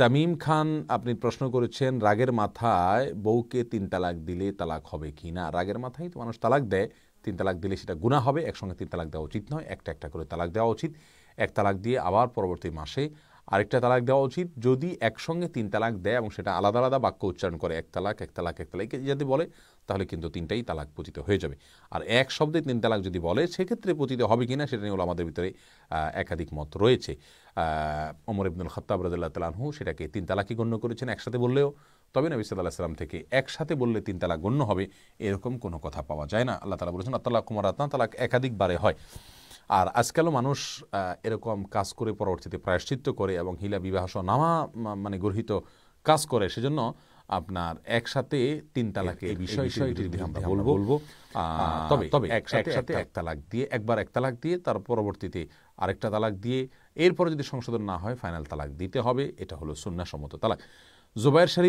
তামিম খান আপনি প্রশ্ন করেছেন রাগের মাথায় বউকে তিন তালাক দিলে তালাক হবে কি না রাগের মাথায় তো মানুষ তালাক দেয় তিন তালাক দিলে সেটা গুণা হবে একসঙ্গে তিন তালাক দেওয়া উচিত নয় একটা একটা করে তালাক দেওয়া উচিত এক তালাক দিয়ে আবার পরবর্তী মাসে আরেকটা তালাক দেওয়া উচিত যদি একসঙ্গে তিন তালাক দেয় এবং সেটা আলাদা আলাদা বাক্য উচ্চারণ করে এক তালাক এক তালাক এক তালাক যদি বলে তাহলে কিন্তু তিনটাই তালাক পতিত হয়ে যাবে আর এক শব্দে তিন তালাক যদি বলে সেক্ষেত্রে পতিত হবে কি না সেটা নিয়ে আমাদের ভিতরে একাধিক মত রয়েছে অমর ইবনুল খত্তাব রাজুল্লাহ তালাহু সেটাকে তিন তালাকই গণ্য করেছেন একসাথে বললেও তবে নবী সাল্লাহ সাল্লাম থেকে একসাথে বললে তিন তালাক গণ্য হবে এরকম কোনো কথা পাওয়া যায় না আল্লাহ তালা বলেছেন আত্তাল্লাহ কুমার আত্মা তালাক একাধিকবারে হয় আর আজকালও মানুষ এরকম কাজ করে পরবর্তীতে প্রায়শ্চিত্ত করে এবং হিলা বিবাহ সহ নামা মানে গর্হিত কাজ করে সেজন্য আপনার একসাথে তিন তালাকে এই বিষয় আমরা বলবো বলবো তবে তবে একসাথে এক তালাক দিয়ে একবার এক তালাক দিয়ে তার পরবর্তীতে আরেকটা তালাক দিয়ে এরপরে যদি সংশোধন না হয় ফাইনাল তালাক দিতে হবে এটা হলো সুন্নাসম্মত তালাক জুবাইর শরীফ